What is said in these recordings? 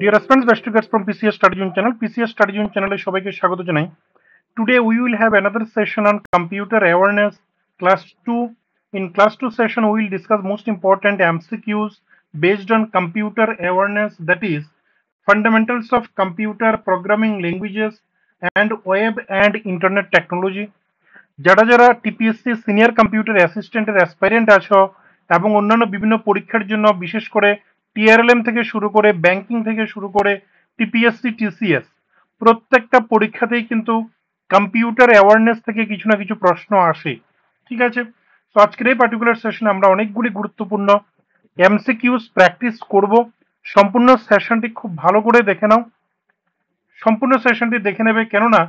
Deer students best টুগেটস from PCS study zone channel PCS study zone চ্যানেলে সবাইকে স্বাগত জানাই today we will have another session on computer awareness class two in class two session will discuss most important MCQs based on computer awareness that is fundamentals of computer programming languages and web and internet technology যারা যারা TPSC senior computer অ্যাসিস্ট্যান্টের aspirant আছো এবং অন্যান্য বিভিন্ন পরীক্ষার জন্য বিশেষ করে টিআরএলএম থেকে শুরু করে ব্যাংকিং থেকে শুরু করে টিপিএসসি টিসিএস প্রত্যেকটা পরীক্ষাতেই কিন্তু কম্পিউটার অ্যাওয়ারনেস থেকে কিছু না কিছু প্রশ্ন আসে ঠিক আছে তো আজকের এই পার্টিকুলার সেশনে আমরা অনেকগুলি গুরুত্বপূর্ণ এমসিকিউস প্র্যাকটিস করব সম্পূর্ণ সেশনটি খুব ভালো করে দেখে নাও সম্পূর্ণ সেশনটি দেখে নেবে কেননা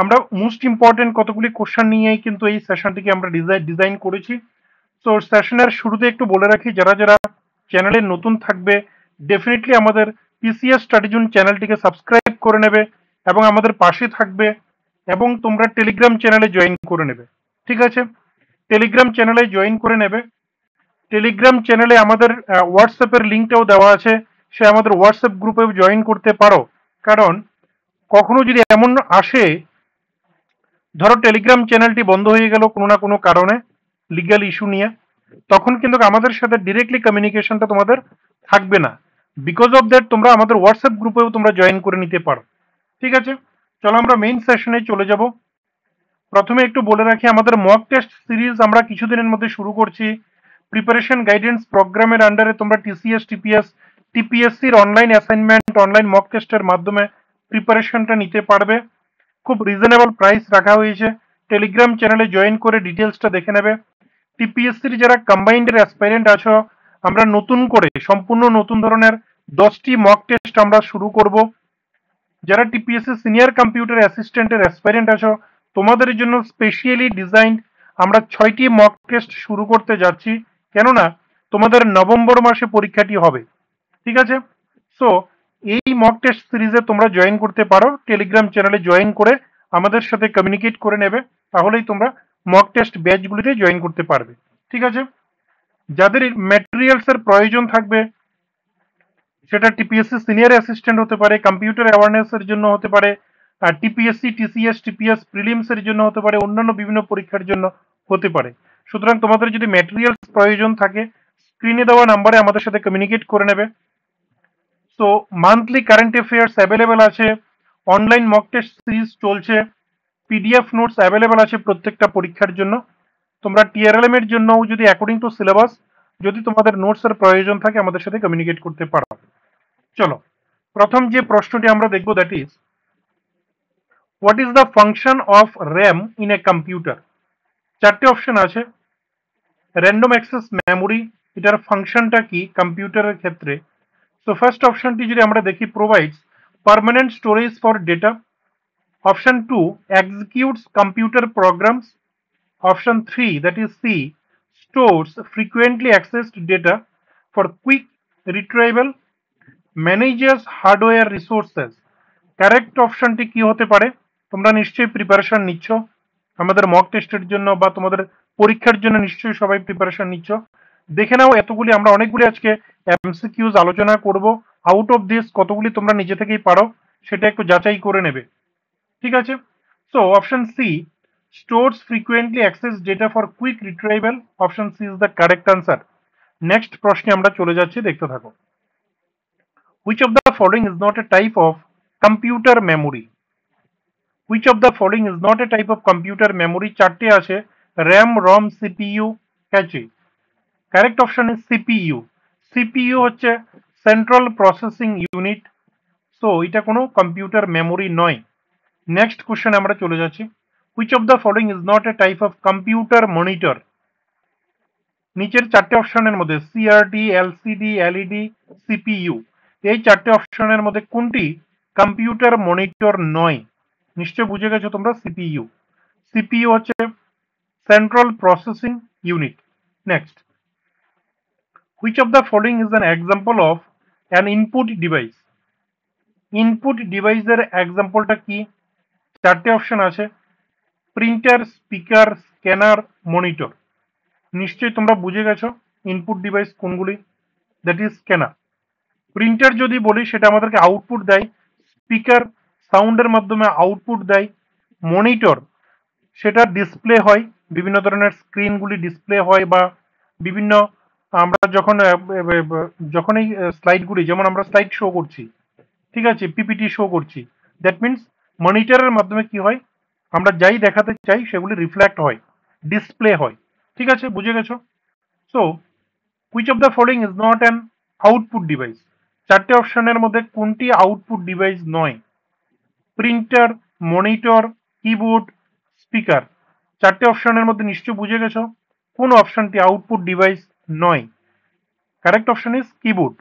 আমরা মোস্ট ইম্পর্টেন্ট কতগুলি কোশ্চেন নিয়েই কিন্তু এই সেশনটিকে আমরা ডিজাইন ডিজাইন করেছি তো সেশনের শুরুতে একটু বলে রাখি যারা যারা চ্যানেলে নতুন থাকবে ডেফিনেটলি আমাদের পিসিএস স্ট্র্যাটেজুন চ্যানেলটিকে সাবস্ক্রাইব করে নেবে এবং আমাদের পাশে থাকবে এবং তোমরা টেলিগ্রাম চ্যানেলে জয়েন করে নেবে ঠিক আছে টেলিগ্রাম চ্যানেলে জয়েন করে নেবে টেলিগ্রাম চ্যানেলে আমাদের হোয়াটসঅ্যাপের লিঙ্কটাও দেওয়া আছে সে আমাদের হোয়াটসঅ্যাপ গ্রুপেও জয়েন করতে পারো কারণ কখনো যদি এমন আসে ধরো টেলিগ্রাম চ্যানেলটি বন্ধ হয়ে গেল কোনো না কোনো কারণে লিগ্যাল ইস্যু নিয়ে তখন কিন্তু আমাদের সাথে ডিরেক্টলি কমিউনিকেশনটা তোমাদের থাকবে না বিকজ অফ দ্যাট তোমরা আমাদের হোয়াটসঅ্যাপ গ্রুপেও তোমরা জয়েন করে নিতে পারো ঠিক আছে চলো আমরা মেইন সেশনে চলে যাব প্রথমে একটু বলে রাখি আমাদের মক টেস্ট সিরিজ আমরা কিছুদিনের মধ্যে শুরু করছি প্রিপারেশন গাইডেন্স প্রোগ্রামের আন্ডারে তোমরা টিসিএস টিপিএস টিপিএসসির অনলাইন অ্যাসাইনমেন্ট অনলাইন মক টেস্টের মাধ্যমে প্রিপারেশনটা নিতে পারবে খুব রিজনেবল প্রাইস রাখা হয়েছে টেলিগ্রাম চ্যানেলে জয়েন করে ডিটেলসটা দেখে নেবে টিপিএসসির যারা কম্বাইন্ডের অ্যাসপাইরেন্ট আছো আমরা নতুন করে সম্পূর্ণ নতুন ধরনের দশটি মক টেস্ট আমরা শুরু করব যারা টিপিএসসি সিনিয়র কম্পিউটার অ্যাসিস্ট্যান্টের অ্যাসপাইরেন্ট আছো তোমাদের জন্য স্পেশিয়ালি ডিজাইন আমরা ছয়টি মক টেস্ট শুরু করতে যাচ্ছি কেননা তোমাদের নভেম্বর মাসে পরীক্ষাটি হবে ঠিক আছে সো এই মক টেস্ট সিরিজে তোমরা জয়েন করতে পারো টেলিগ্রাম চ্যানেলে জয়েন করে আমাদের সাথে কমিউনিকেট করে নেবে তাহলেই তোমরা মক টেস্ট ব্যাচগুলিতে জয়েন করতে পারবে ঠিক আছে যাদের ম্যাটেরিয়ালসের প্রয়োজন থাকবে সেটা টিপিএসসি সিনিয়র অ্যাসিস্ট্যান্ট হতে পারে কম্পিউটার অ্যাওয়ারনেসের জন্য হতে পারে আর টিপিএসসি টিসিএস টিপিএস প্রিলিমসের জন্য হতে পারে অন্যান্য বিভিন্ন পরীক্ষার জন্য হতে পারে সুতরাং তোমাদের যদি ম্যাটেরিয়ালস প্রয়োজন থাকে স্ক্রিনে দেওয়া নাম্বারে আমাদের সাথে কমিউনিকেট করে নেবে so monthly current affairs available আছে অনলাইন মক টেস্ট সিরিজ চলছে পিডিএফ নোটস অ্যাভেলেবেল আছে প্রত্যেকটা পরীক্ষার জন্য তোমরা টিআরএলএম এর জন্যও যদি অ্যাকর্ডিং টু সিলেবাস যদি তোমাদের নোটসের প্রয়োজন থাকে আমাদের সাথে কমিউনিকেট করতে পারো চলো প্রথম যে প্রশ্নটি আমরা দেখব that is what is the function of RAM in a computer চারটে অপশন আছে র্যান্ডম অ্যাক্সেস মেমোরি এটার ফাংশনটা কি কম্পিউটারের ক্ষেত্রে সো ফার্স্ট অপশনটি যদি আমরা দেখি provides permanent storage for data Option 2 executes computer programs. Option 3 that is C stores frequently accessed data for quick retrieval manages hardware resources correct অপশনটি কি হতে পারে তোমরা নিশ্চয়ই প্রিপারেশন নিচ্ছ আমাদের মক টেস্টের জন্য বা তোমাদের পরীক্ষার জন্য নিশ্চয়ই সবাই প্রিপারেশন নিচ্ছ দেখে নাও এতগুলি আমরা অনেকগুলি আজকে এমসিকিউজ আলোচনা করব আউট অফ দিস কতগুলি তোমরা নিজে থেকেই পারো সেটা একটু যাচাই করে নেবে ঠিক আছে so option C stores frequently access data for quick retrieval option C is the correct answer next প্রশ্নে আমরা চলে যাচ্ছি দেখতে থাকো which of the following is not a type of computer memory which of the following is not a type of computer memory চারটে আছে RAM ROM CPU cache correct option is CPU CPU হচ্ছে central processing unit so এটা কোনো computer memory নয় next question আমরা চলে যাচ্ছি which of the following is not a type of computer monitor নিচের চারটে অপশনের মধ্যে সিআরটি এলসিডি এলইডি সিপিইউ এই চারটে অপশনের মধ্যে কোনটি কম্পিউটার মনিটর নয় নিশ্চয় বুঝে গেছো তোমরা সিপিইউ সিপিইউ হচ্ছে central processing unit next which of the following is an example of an input device input ডিভাইসের এক্সাম্পলটা কি চারটে অপশন আছে প্রিন্টার স্পিকার স্ক্যানার মনিটর নিশ্চয়ই তোমরা বুঝে গেছো ইনপুট ডিভাইস কোনগুলি দ্যাট ইজ স্ক্যানার প্রিন্টার যদি বলি সেটা আমাদেরকে আউটপুট দেয় স্পিকার সাউন্ডের মাধ্যমে আউটপুট দেয় মনিটর সেটা ডিসপ্লে হয় বিভিন্ন ধরনের স্ক্রিনগুলি ডিসপ্লে হয় বা বিভিন্ন আমরা যখন যখন এই স্লাইডগুলি যেমন আমরা স্লাইড শো করছি ঠিক আছে পিপিটি শো করছি দ্যাট মিনস মনিটরের মাধ্যমে কি হয় আমরা যাই দেখাতে চাই সেগুলি রিফ্ল্যাক্ট হয় ডিসপ্লে হয় ঠিক আছে বুঝে গেছো so which of the following is not an output device চারটে অপশনের মধ্যে কোনটি আউটপুট ডিভাইস নয় প্রিন্টার মনিটর কিবোর্ড স্পিকার চারটে অপশনের মধ্যে নিশ্চয় বুঝে গেছো কোন অপশনটি আউটপুট ডিভাইস নয় কারেক্ট অপশন ইজ কিবোর্ড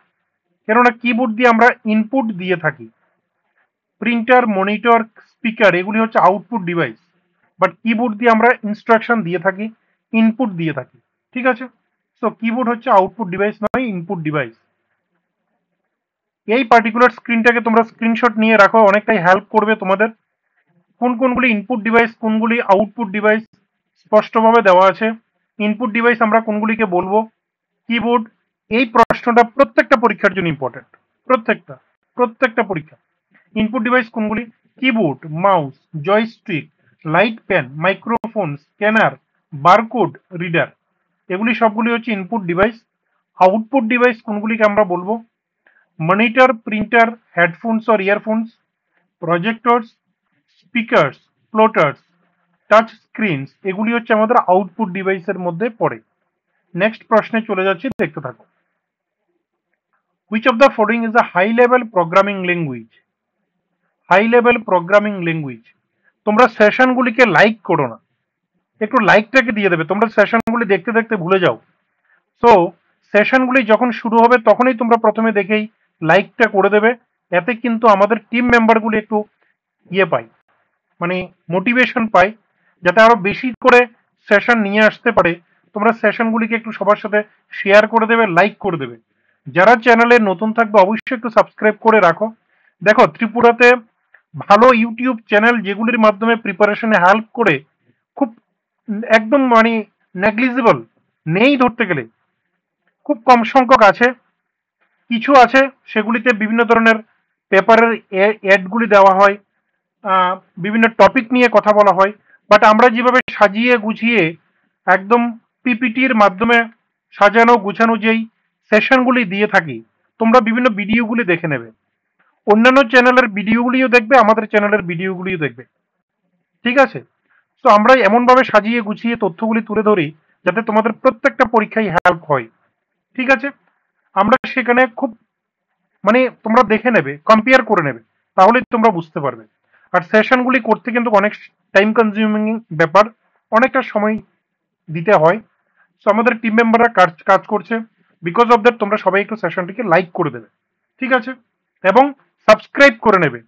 কেননা কিবোর্ড দিয়ে আমরা ইনপুট দিয়ে থাকি প্রিন্টার মনিটর স্পিকার এগুলি হচ্ছে আউটপুট ডিভাইস বাট কিবোর্ড দিয়ে আমরা ইনস্ট্রাকশন দিয়ে থাকি ইনপুট দিয়ে থাকি ঠিক আছে সো কিবোর্ড হচ্ছে আউটপুট ডিভাইস নয় ইনপুট ডিভাইস এই পার্টিকুলার স্ক্রিনটাকে তোমরা স্ক্রিনশট নিয়ে রাখো অনেকটাই হেল্প করবে তোমাদের কোন কোনগুলি ইনপুট ডিভাইস কোনগুলি আউটপুট ডিভাইস স্পষ্টভাবে দেওয়া আছে ইনপুট ডিভাইস আমরা কোনগুলিকে বলবো কিবোর্ড এই প্রশ্নটা প্রত্যেকটা পরীক্ষার জন্য ইম্পর্টেন্ট প্রত্যেকটা প্রত্যেকটা পরীক্ষা ইনপুট ডিভাইস কোনগুলি keyboard mouse joystick light pen microphone scanner barcode reader এগুলি সবগুলি হচ্ছে ইনপুট ডিভাইস আউটপুট ডিভাইস কোনগুলিকে আমরা বলবো monitor printer headphones or earphones projectors speakers plotters touch screens এগুলি হচ্ছে আমাদের আউটপুট ডিভাইসের মধ্যে পড়ে নেক্সট প্রশ্নে চলে যাচ্ছি দেখতে থাকো which of the following is a high level programming language high level programming language তোমরা সেশনগুলিকে লাইক করো না একটু লাইকটাকে দিয়ে দেবে তোমরা সেশনগুলি দেখতে দেখতে ভুলে যাও সো সেশনগুলি যখন শুরু হবে তখনই তোমরা প্রথমে দেখেই লাইকটা করে দেবে এতে কিন্তু আমাদের টিম মেম্বারগুলি একটু ইয়ে পায় মানে মোটিভেশন পায় যাতে আরও বেশি করে সেশন নিয়ে আসতে পারে তোমরা সেশনগুলিকে একটু সবার সাথে শেয়ার করে দেবে লাইক করে দেবে যারা চ্যানেলে নতুন থাকবে অবশ্যই একটু সাবস্ক্রাইব করে রাখো দেখো ত্রিপুরাতে ভালো ইউটিউব চ্যানেল যেগুলির মাধ্যমে প্রিপারেশনে হেল্প করে খুব একদম মানে নেগলিজিবল নেই ধরতে গেলে খুব কম সংখ্যক আছে কিছু আছে সেগুলিতে বিভিন্ন ধরনের পেপারের অ্যাডগুলি দেওয়া হয় বিভিন্ন টপিক নিয়ে কথা বলা হয় বাট আমরা যেভাবে সাজিয়ে গুছিয়ে একদম পিপিটির মাধ্যমে সাজানো গুছানো যেই সেশনগুলি দিয়ে থাকি তোমরা বিভিন্ন ভিডিওগুলি দেখে নেবে অন্যান্য চ্যানেলের ভিডিওগুলিও দেখবে আমাদের চ্যানেলের ভিডিওগুলিও দেখবে ঠিক আছে তো আমরা এমনভাবে সাজিয়ে গুছিয়ে তথ্যগুলি তুলে ধরি যাতে তোমাদের প্রত্যেকটা পরীক্ষায় হেল্প হয় ঠিক আছে আমরা সেখানে খুব মানে তোমরা দেখে নেবে কম্পেয়ার করে নেবে তাহলে তোমরা বুঝতে পারবে আর সেশনগুলি করতে কিন্তু অনেক টাইম কনজিউমিং ব্যাপার অনেকটা সময় দিতে হয় সো আমাদের টিম মেম্বাররা কাজ কাজ করছে বিকজ অফ দ্যাট তোমরা সবাই একটু সেশনটিকে লাইক করে দেবে ঠিক আছে এবং সাবস্ক্রাইব করে নেবে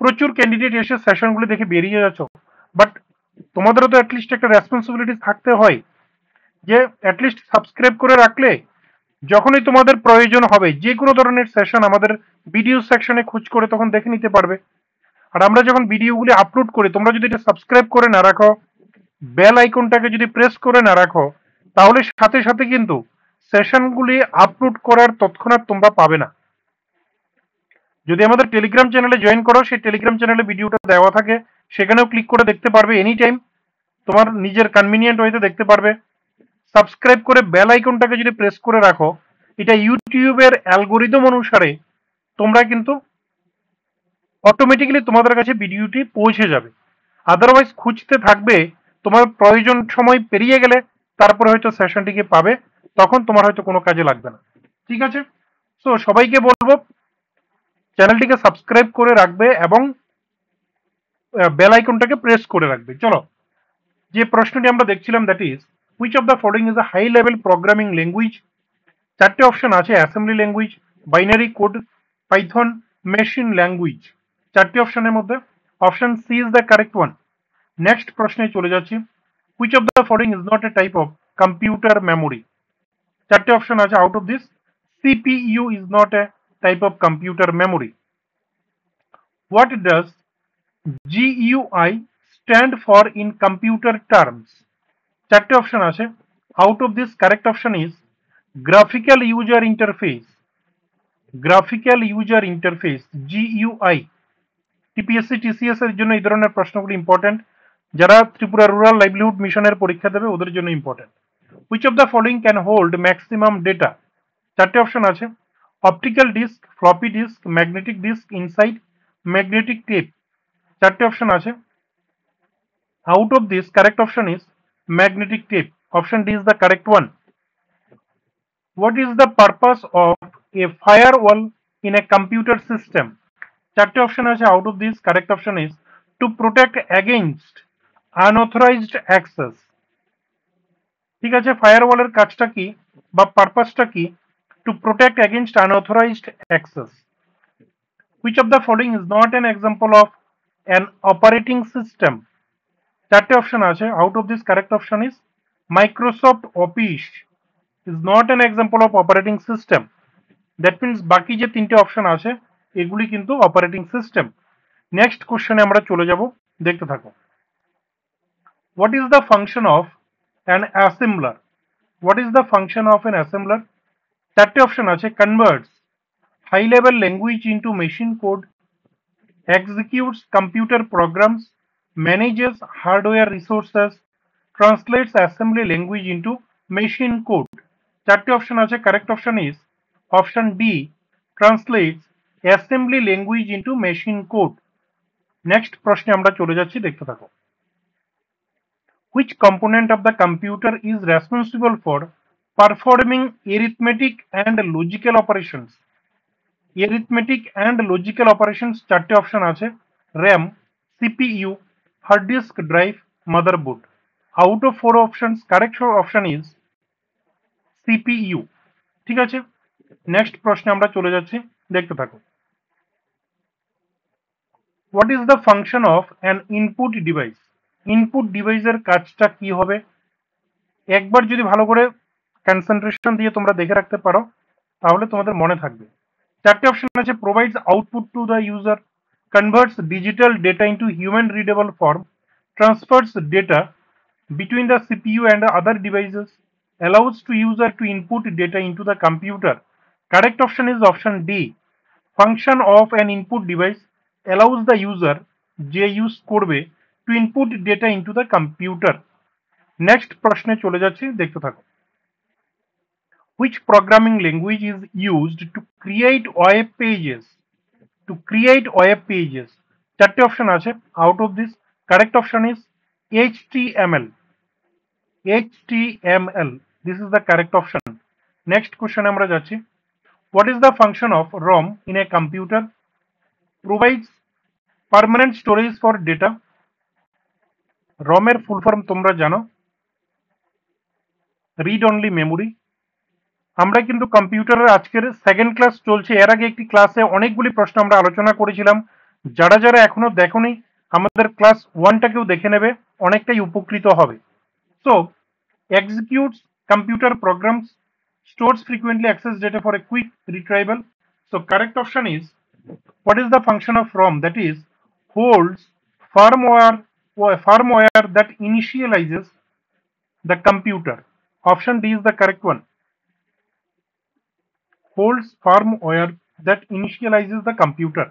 প্রচুর ক্যান্ডিডেট এসে সেশনগুলি দেখে বেরিয়ে যাচ্ছ বাট তোমাদেরও তো অ্যাটলিস্ট একটা রেসপন্সিবিলিটি থাকতে হয় যে অ্যাটলিস্ট সাবস্ক্রাইব করে রাখলে যখনই তোমাদের প্রয়োজন হবে যে কোনো ধরনের সেশন আমাদের ভিডিও সেকশনে খোঁজ করে তখন দেখে নিতে পারবে আর আমরা যখন ভিডিওগুলি আপলোড করি তোমরা যদি এটা সাবস্ক্রাইব করে না রাখো বেল আইকনটাকে যদি প্রেস করে না রাখো তাহলে সাথে সাথে কিন্তু সেশনগুলি আপলোড করার তৎক্ষণাৎ তোমরা পাবে না যদি আমাদের টেলিগ্রাম চ্যানেলে জয়েন করো সেই টেলিগ্রাম চ্যানেলে ভিডিওটা দেওয়া থাকে সেখানেও ক্লিক করে দেখতে পারবে এনি টাইম তোমার নিজের কনভিনিয়েন্ট ওয়েতে দেখতে পারবে সাবস্ক্রাইব করে বেল আইকনটাকে যদি প্রেস করে রাখো এটা ইউটিউবের অ্যালগোরিদম অনুসারে তোমরা কিন্তু অটোমেটিক্যালি তোমাদের কাছে ভিডিওটি পৌঁছে যাবে আদারওয়াইজ খুঁজতে থাকবে তোমার প্রয়োজন সময় পেরিয়ে গেলে তারপরে হয়তো সেশনটিকে পাবে তখন তোমার হয়তো কোনো কাজে লাগবে না ঠিক আছে সো সবাইকে বলবো চ্যানেলটিকে সাবস্ক্রাইব করে রাখবে এবং বেল আইকনটাকে প্রেস করে রাখবে চলো যে প্রশ্নটি আমরা দেখছিলাম that is which of the following is a high level programming language চারটে অপশন আছে assembly language binary code Python machine language চারটি অপশনের মধ্যে option C is the correct one next প্রশ্নে চলে যাচ্ছি which of the following is not a type of computer memory চারটে option আছে out of this CPU is not a type of computer memory. What does GUI stand for in computer terms? চারটে option আছে out of this correct option is graphical user interface graphical user interface GUI TPSC TCS এর জন্য এই ধরনের প্রশ্নগুলি important যারা Tripura rural livelihood মিশনের পরীক্ষা দেবে ওদের জন্য important which of the following can hold maximum data চারটে অপশন আছে optical disk floppy disk magnetic disk inside magnetic tape চারটে অপশন আছে out of this correct option is magnetic tape option D is the correct one what is the purpose of a firewall in a computer system চারটে option আছে out of this correct option is to protect against unauthorised access ঠিক আছে fire ওয়ালের কাজটা কি বা পারপাসটা কি to protect against unauthorized access. Which of the following is not an example of an operating system? চারটে অপশন আছে out of this correct option is Microsoft Office is not an example of operating system that means বাকি যে তিনটে option আছে এগুলি কিন্তু operating system next কোশ্চেনে আমরা চলে যাব দেখতে থাকো what is the function of an assembler what is the function of an assembler চারটে অপশন আছে converts high level language into machine code executes computer programs manages hardware resources translates assembly language into machine code চারটি option আছে correct option is option D translates assembly language into machine code next প্রশ্নে আমরা চলে যাচ্ছি দেখতে থাকো which component of the computer is responsible for performing arithmetic and logical operations arithmetic and logical operations চারটে option আছে RAM CPU hard disk drive motherboard out of four options correct option is CPU ঠিক আছে next প্রশ্নে আমরা চলে যাচ্ছি দেখতে থাকো what is the function of an input device input ডিভাইসের কাজটা কি হবে একবার যদি ভালো করে কনসেন্ট্রেশন দিয়ে তোমরা দেখে রাখতে পারো তাহলে তোমাদের মনে থাকবে চারটি অপশন আছে provides output to the user converts digital data into human readable form transfers data between the CPU and other devices allows to user to input data into the computer correct option is option D function of an input device allows the user যে use করবে to input data into the computer next প্রশ্নে চলে যাচ্ছি দেখতে থাকো which programming language is used to create web pages to create web pages চারটে option ache out of this correct option is HTML HTML this is the correct option next question amra যাচ্ছি what is the function of ROM in a computer provides permanent storage for data ROM er full form tumra jano read only memory আমরা কিন্তু কম্পিউটারের আজকের second class চলছে এর আগে একটি ক্লাসে অনেকগুলি প্রশ্ন আমরা আলোচনা করেছিলাম যারা যারা এখনো দেখনি আমাদের ক্লাস ওয়ানটাকেও দেখে নেবে অনেকটাই উপকৃত হবে so execute computer program stores frequently access data for a quick retrieval so correct option is what is the function of ROM that is holds firmware firmware that initialises the computer option D is the correct one holds firmware that initializes the computer.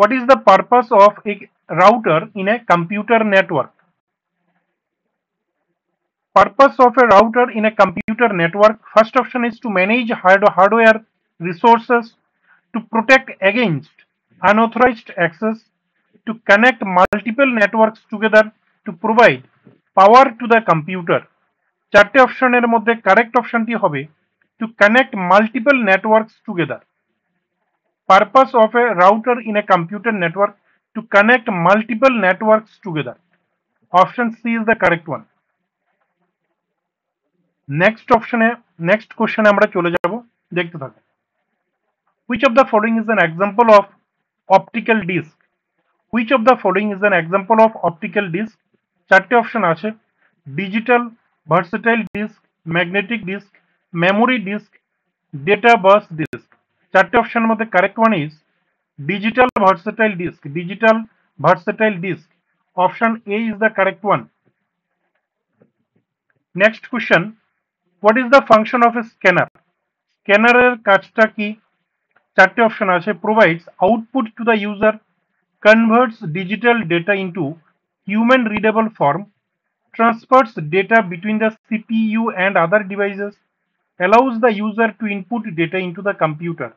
What is the purpose of a router in a computer network? Purpose of a router in a computer network, first option is to manage hardware resources, to protect against unauthorized access, to connect multiple networks together, to provide power power to the computer চারটে অপশনের correct option অপশনটি hobby. to connect multiple networks together. Purpose of a router in a computer network to connect multiple networks together. Option C is the correct one. Next option है next question amra chole jabo dekhte থাকো Which of the following is an example of optical disc? Which of the following is an example of optical disc? charte option ache digital versatile disk magnetic disk memory disk data bus disk. চারটে অপশনের মধ্যে correct one is digital versatile disk digital versatile disk option A is the correct one next question what is the function of a scanner স্ক্যানারের কাজটা কি চারটে option আছে provides output to the user converts digital data into human readable form transfers data between the CPU and other devices allows the user to input data into the computer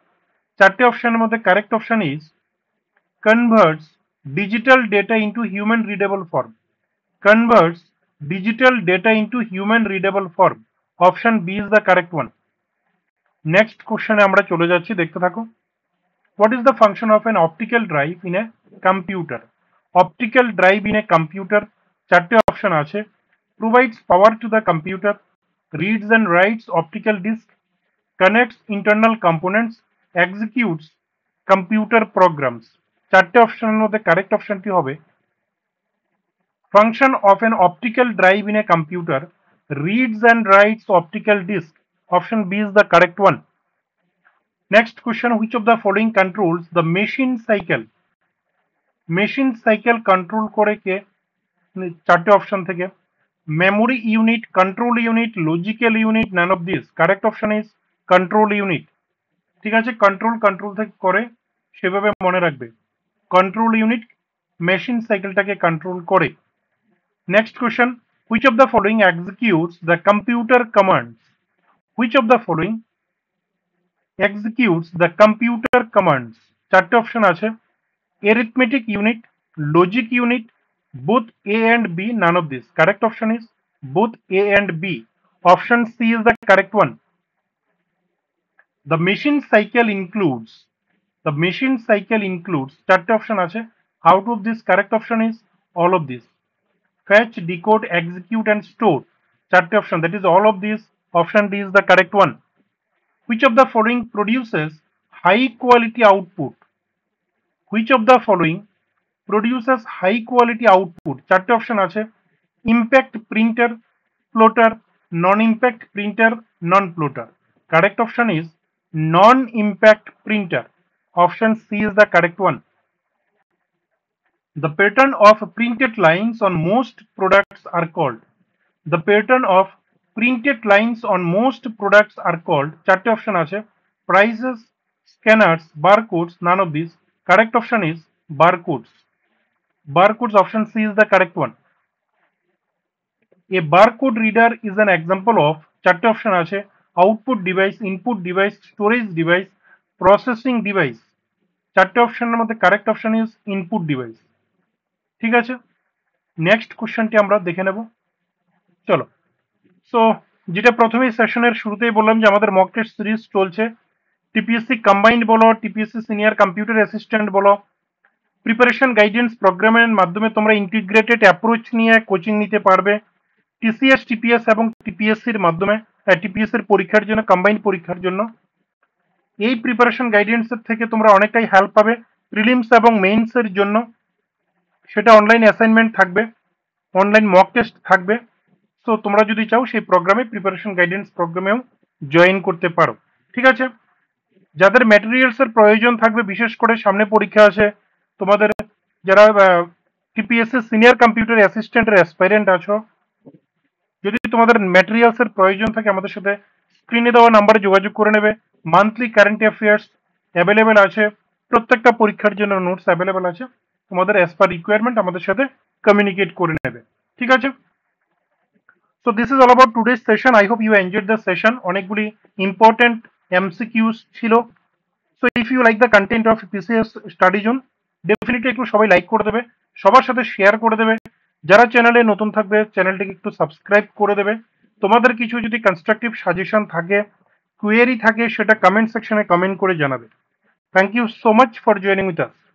চারটে অপশানের মধ্যে correct option is converts digital data into human readable form converts digital data into human readable form option B is the correct one next কোশ্চেনে আমরা চলে যাচ্ছি দেখতে থাকো what is the function of an optical drive in a computer optical drive in a computer চারটে option আছে provides power to the computer reads and writes optical disk connects internal components executes computer programs চারটি option এর মধ্যে correct অপশনটি হবে function of an optical drive in a computer reads and writes optical disk option B is the correct one next question which of the following controls the machine cycle machine cycle control করে কে চারটি option থেকে memory unit, control unit, logical unit, none of these. Correct option is control unit. ঠিক আছে control control থেকে করে সেভাবে মনে রাখবে কন্ট্রোল ইউনিট মেশিন সাইকেলটাকে control করে next question which of the following executes the computer commands which of the following executes the computer commands চারটে অপশন আছে arithmetic unit logic unit both A and B, none of these. Correct option is both A and B. Option C is the correct one. The machine cycle includes, the machine cycle includes, third option is out of this correct option is all of this. Fetch, decode, execute and store. Third option that is all of these. Option D is the correct one. Which of the following produces high quality output? Which of the following Produces high quality output. চারটে option আছে impact printer, plotter, non-impact printer, non-plotter. Correct option is non-impact printer. Option C is the correct one. The pattern of printed lines on most products are called. The pattern of printed lines on most products are called. চারটে option আছে prices, scanners, barcodes, none of these. Correct option is barcodes. barcodes option C is the correct one. A barcode reader is an example of চারটে option আছে output device input device storage device processing device চারটে অপশনের মধ্যে correct option is input device ঠিক আছে next কোশ্চেনটি আমরা দেখে নেব চলো সো যেটা প্রথমেই সেশনের শুরুতেই বললাম যে আমাদের মক টেস্ট সিরিজ চলছে টিপিএসসি কম্বাইন্ড বলো টিপিএসসি সিনিয়র কম্পিউটার অ্যাসিস্ট্যান্ট বলো প্রিপারেশন গাইডেন্স প্রোগ্রামের মাধ্যমে তোমরা ইন্টিগ্রেটেড অ্যাপ্রোচ নিয়ে কোচিং নিতে পারবে টিসিএস টিপিএস এবং টিপিএসসির মাধ্যমে টিপিএস এর পরীক্ষার জন্য কম্বাইন্ড পরীক্ষার জন্য এই প্রিপারেশন গাইডেন্সের থেকে তোমরা অনেকটাই হেল্প পাবে প্রিলিমস এবং মেইনসের জন্য সেটা অনলাইন অ্যাসাইনমেন্ট থাকবে অনলাইন মক টেস্ট থাকবে তো তোমরা যদি চাও সেই প্রোগ্রামে প্রিপারেশন গাইডেন্স প্রোগ্রামেও জয়েন করতে পারো ঠিক আছে যাদের এর প্রয়োজন থাকবে বিশেষ করে সামনে পরীক্ষা আছে তোমাদের যারা এর সিনিয়র কম্পিউটার এর অ্যাসপাইরেন্ট আছো যদি তোমাদের এর প্রয়োজন থাকে আমাদের সাথে স্ক্রিনে দেওয়া নাম্বারে যোগাযোগ করে নেবে মান্থলি কারেন্ট অ্যাফেয়ার্স অ্যাভেলেবেল আছে প্রত্যেকটা পরীক্ষার জন্য নোটস অ্যাভেলেবেল আছে তোমাদের অ্যাজ পার রিকোয়ারমেন্ট আমাদের সাথে কমিউনিকেট করে নেবে ঠিক আছে so this is all about today session I hope you enjoyed the session অনেকগুলি ইম্পর্টেন্ট এমসিকিউস ছিল so if you like the content of PCS study zone definitely একটু সবাই লাইক করে দেবে সবার সাথে শেয়ার করে দেবে যারা চ্যানেলে নতুন থাকবে চ্যানেলটিকে একটু সাবস্ক্রাইব করে দেবে তোমাদের কিছু যদি কনস্ট্রাকটিভ সাজেশন থাকে কুয়েরি থাকে সেটা কমেন্ট সেকশনে কমেন্ট করে জানাবে thank you so much for joining with us